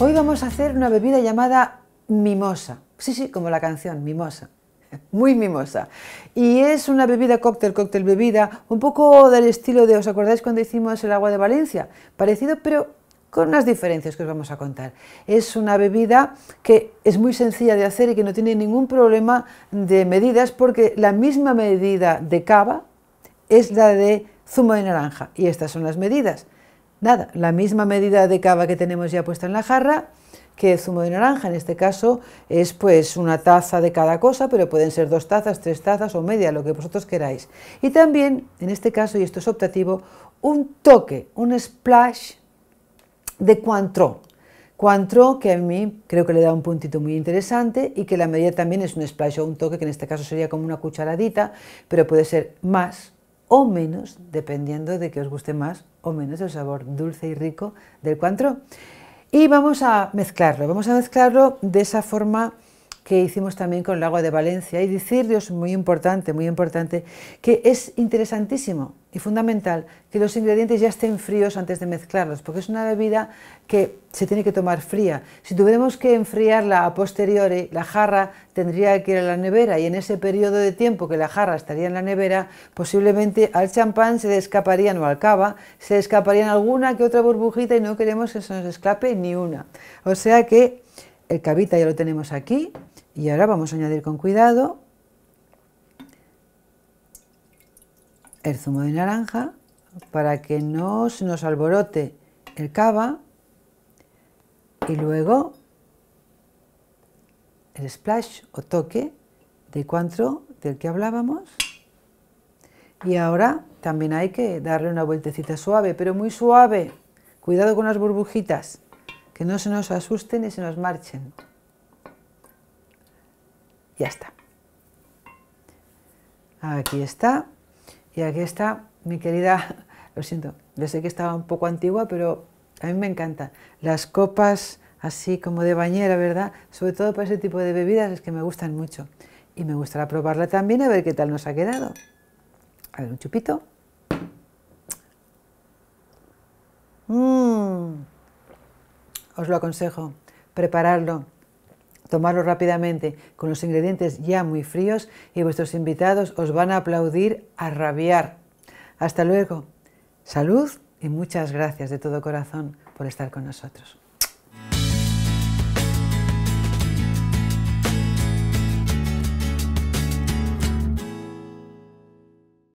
Hoy vamos a hacer una bebida llamada mimosa. Sí, sí, como la canción, mimosa. Muy mimosa. Y es una bebida cóctel, cóctel bebida, un poco del estilo de, ¿os acordáis cuando hicimos el agua de Valencia? Parecido, pero con unas diferencias que os vamos a contar. Es una bebida que es muy sencilla de hacer y que no tiene ningún problema de medidas porque la misma medida de cava es la de zumo de naranja y estas son las medidas. Nada, la misma medida de cava que tenemos ya puesta en la jarra, que zumo de naranja, en este caso es pues una taza de cada cosa, pero pueden ser dos tazas, tres tazas o media, lo que vosotros queráis. Y también, en este caso, y esto es optativo, un toque, un splash de cuantro. Cuantro que a mí creo que le da un puntito muy interesante y que la medida también es un splash o un toque, que en este caso sería como una cucharadita, pero puede ser más o menos, dependiendo de que os guste más o menos el sabor dulce y rico del cuantro. Y vamos a mezclarlo, vamos a mezclarlo de esa forma que hicimos también con el agua de Valencia. Y decirles, muy importante, muy importante, que es interesantísimo y fundamental que los ingredientes ya estén fríos antes de mezclarlos, porque es una bebida que se tiene que tomar fría. Si tuviéramos que enfriarla a posteriori, la jarra tendría que ir a la nevera y en ese periodo de tiempo que la jarra estaría en la nevera, posiblemente al champán se le escaparían o al cava, se le alguna que otra burbujita y no queremos que se nos escape ni una. O sea que el cavita ya lo tenemos aquí, y ahora vamos a añadir con cuidado el zumo de naranja para que no se nos alborote el cava y luego el splash o toque de cuantro del que hablábamos y ahora también hay que darle una vueltecita suave pero muy suave cuidado con las burbujitas que no se nos asusten y se nos marchen ya está. Aquí está. Y aquí está mi querida, lo siento, yo sé que estaba un poco antigua, pero a mí me encanta. Las copas así como de bañera, ¿verdad? Sobre todo para ese tipo de bebidas es que me gustan mucho. Y me gustará probarla también a ver qué tal nos ha quedado. A ver, un chupito. Mm. Os lo aconsejo, prepararlo Tomarlo rápidamente con los ingredientes ya muy fríos y vuestros invitados os van a aplaudir a rabiar. Hasta luego. Salud y muchas gracias de todo corazón por estar con nosotros.